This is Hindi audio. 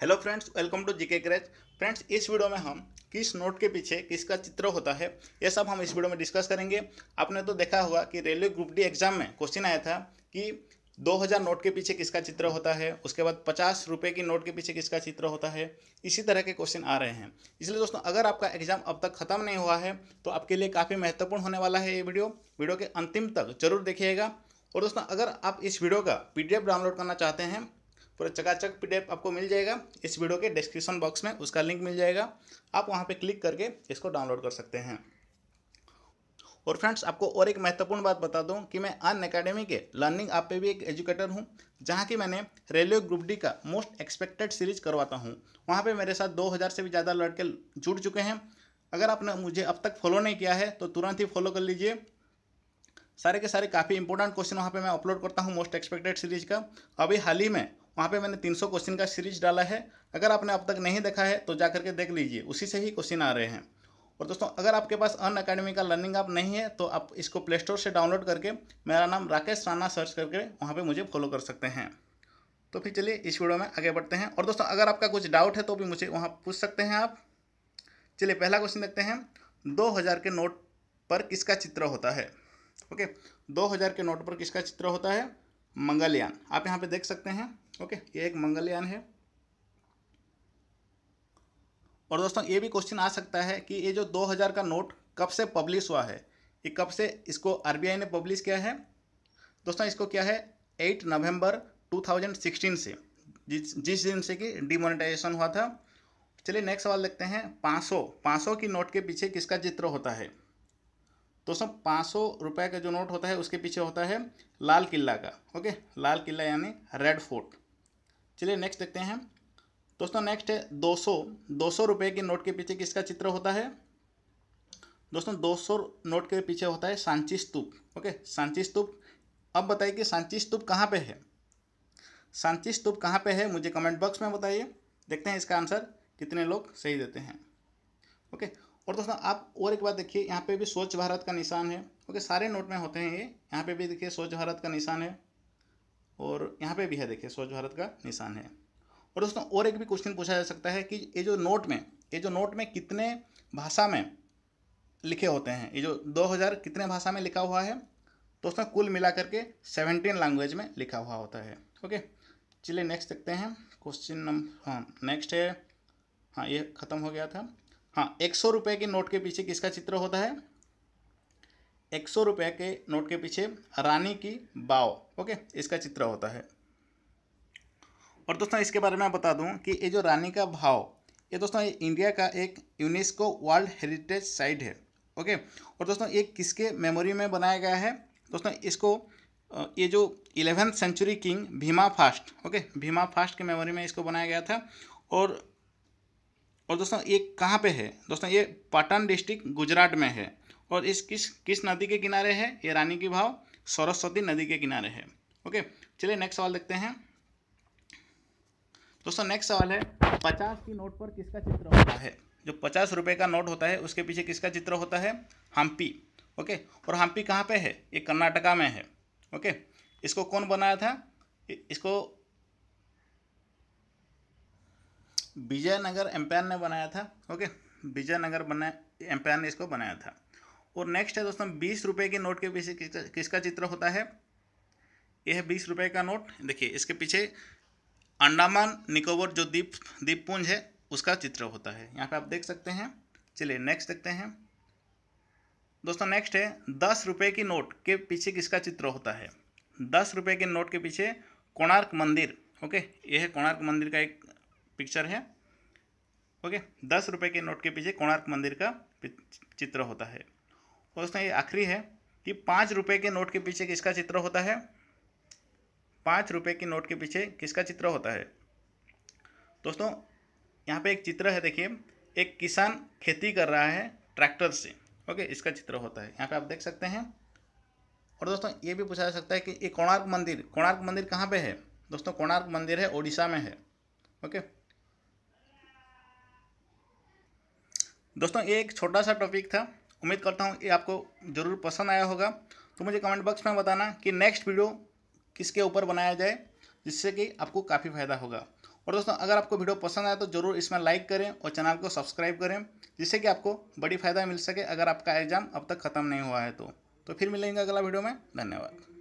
hello friends welcome to GK क्रैच फ्रेंड्स इस वीडियो में हम किस नोट के पीछे किसका चित्र होता है ये सब हम इस वीडियो में डिस्कस करेंगे आपने तो देखा होगा कि रेलवे ग्रुप डी एग्जाम में क्वेश्चन आया था कि 2000 नोट के पीछे किसका चित्र होता है उसके बाद पचास रुपये की नोट के पीछे किसका चित्र होता है इसी तरह के क्वेश्चन आ रहे हैं इसलिए दोस्तों अगर आपका एग्जाम अब तक खत्म नहीं हुआ है तो आपके लिए काफ़ी महत्वपूर्ण होने वाला है ये वीडियो वीडियो के अंतिम तक जरूर देखिएगा और दोस्तों अगर आप इस वीडियो का पीडीएफ डाउनलोड करना चाहते हैं पूरा चकाचक पी आपको मिल जाएगा इस वीडियो के डिस्क्रिप्शन बॉक्स में उसका लिंक मिल जाएगा आप वहाँ पर क्लिक करके इसको डाउनलोड कर सकते हैं और फ्रेंड्स आपको और एक महत्वपूर्ण बात बता दूं कि मैं अन अकेडमी के लर्निंग आप पे भी एक एजुकेटर हूं जहां की मैंने रेलवे ग्रुप डी का मोस्ट एक्सपेक्टेड सीरीज करवाता हूं वहां पे मेरे साथ 2000 से भी ज़्यादा लड़के जुड़ चुके हैं अगर आपने मुझे अब तक फॉलो नहीं किया है तो तुरंत ही फॉलो कर लीजिए सारे के सारे काफ़ी इंपॉर्टेंट क्वेश्चन वहाँ पर मैं अपलोड करता हूँ मोस्ट एक्सपेक्टेड सीरीज का अभी हाल ही में वहाँ पे मैंने 300 क्वेश्चन का सीरीज डाला है अगर आपने अब तक नहीं देखा है तो जा करके देख लीजिए उसी से ही क्वेश्चन आ रहे हैं और दोस्तों अगर आपके पास अन अकेडमी का लर्निंग ऐप नहीं है तो आप इसको प्ले स्टोर से डाउनलोड करके मेरा नाम राकेश राणा सर्च करके वहाँ पर मुझे फॉलो कर सकते हैं तो फिर चलिए इस वीडियो में आगे बढ़ते हैं और दोस्तों अगर आपका कुछ डाउट है तो भी मुझे वहाँ पूछ सकते हैं आप चलिए पहला क्वेश्चन देखते हैं दो हज़ार के नोट पर किसका चित्र होता है ओके दो हज़ार के नोट पर किसका चित्र होता है मंगलयान आप यहाँ पे देख सकते हैं ओके ये एक मंगलयान है और दोस्तों ये भी क्वेश्चन आ सकता है कि ये जो 2000 का नोट कब से पब्लिश हुआ है ये कब से इसको आरबीआई ने पब्लिश किया है दोस्तों इसको क्या है 8 नवंबर 2016 से जिस जिस दिन से कि डिमोनेटाइजेशन हुआ था चलिए नेक्स्ट सवाल देखते हैं 500 500 की नोट के पीछे किसका चित्र होता है दोस्तों पाँच सौ रुपये का जो नोट होता है उसके पीछे होता है लाल किला का ओके लाल किला यानी रेड फोर्ट चलिए नेक्स्ट देखते हैं दोस्तों नेक्स्ट है दो सौ दो सौ रुपये के नोट के पीछे किसका चित्र होता है दोस्तों दो सौ नोट के पीछे होता है सांची स्तूप ओके सांची स्तूप अब बताइए कि सांची स्तूप कहाँ पे है सांची स्तूप कहाँ पे है मुझे कमेंट बॉक्स में बताइए देखते हैं इसका आंसर कितने लोग सही देते हैं ओके और दोस्तों आप और एक बात देखिए यहाँ पे भी स्वच्छ भारत का निशान है ओके सारे नोट में होते हैं ये यहाँ पे भी देखिए स्वच्छ भारत का निशान है और यहाँ पे भी है देखिए स्वच्छ भारत का निशान है और दोस्तों और एक भी क्वेश्चन पूछा जा सकता है कि ये जो नोट में ये जो नोट में कितने भाषा में लिखे होते हैं ये जो 2000 कितने भाषा में लिखा हुआ है तो उसमें कुल मिला करके सेवनटीन लैंग्वेज में लिखा हुआ होता है ओके चलिए नेक्स्ट देखते हैं क्वेश्चन नंबर हाँ नेक्स्ट है हाँ ये ख़त्म हो गया था हाँ एक सौ रुपये के नोट के पीछे किसका चित्र होता है एक सौ रुपये के नोट के पीछे रानी की बाव ओके इसका चित्र होता है और दोस्तों इसके बारे में बता दूं कि ये जो रानी का भाव ये दोस्तों ये इंडिया का एक यूनेस्को वर्ल्ड हेरिटेज साइट है ओके और दोस्तों ये किसके मेमोरी में बनाया गया है दोस्तों इसको ये जो eleventh century king Bhima first okay Bhima first के मेमोरी में इसको बनाया गया था और और दोस्तों ये कहाँ पे है दोस्तों ये पाटन डिस्ट्रिक्ट गुजरात में है और इस किस किस नदी के किनारे है ये रानी की भाव सरस्वती नदी के किनारे है ओके चलिए नेक्स्ट सवाल देखते हैं दोस्तों नेक्स्ट सवाल है पचास की नोट पर किसका चित्र होता है जो पचास रुपये का नोट होता है उसके पीछे किसका चित्र होता है हम्पी ओके और हम्पी कहाँ पे है ये कर्नाटका में है ओके इसको कौन बनाया था इसको विजयनगर एम्पायर ने बनाया था ओके विजयनगर बना एम्पायर ने इसको बनाया था और नेक्स्ट है दोस्तों बीस रुपये के नोट के पीछे किसका चित्र होता है यह बीस रुपये का नोट देखिए इसके पीछे अंडामान निकोबर जो द्वीप द्वीपपुंज है उसका चित्र होता है यहाँ पे आप देख सकते हैं चलिए नेक्स्ट देखते हैं दोस्तों नेक्स्ट है दस रुपये की नोट के पीछे किसका चित्र होता है दस रुपये के नोट के पीछे कोणार्क मंदिर ओके यह है कोणार्क मंदिर का एक पिक्चर है ओके दस रुपये के नोट के पीछे कोणार्क मंदिर का चित्र होता है प्रश्न ये आखिरी है कि पाँच रुपये के नोट के पीछे किसका चित्र होता है पाँच रुपये के नोट के पीछे किसका चित्र होता है दोस्तों यहाँ पे एक चित्र है देखिए एक किसान खेती कर रहा है ट्रैक्टर से ओके इसका चित्र होता है यहाँ पे आप देख सकते हैं और दोस्तों ये भी पूछा जा सकता है कि ये कोणार्क मंदिर कोणार्क मंदिर कहाँ पे है दोस्तों कोणार्क मंदिर है ओडिशा में है ओके दोस्तों ये एक छोटा सा टॉपिक था उम्मीद करता हूँ ये आपको ज़रूर पसंद आया होगा तो मुझे कमेंट बॉक्स में बताना कि नेक्स्ट वीडियो किसके ऊपर बनाया जाए जिससे कि आपको काफ़ी फ़ायदा होगा और दोस्तों अगर आपको वीडियो पसंद आया तो ज़रूर इसमें लाइक करें और चैनल को सब्सक्राइब करें जिससे कि आपको बड़ी फ़ायदा मिल सके अगर आपका एग्ज़ाम अब तक ख़त्म नहीं हुआ है तो तो फिर मिलेंगे अगला वीडियो में धन्यवाद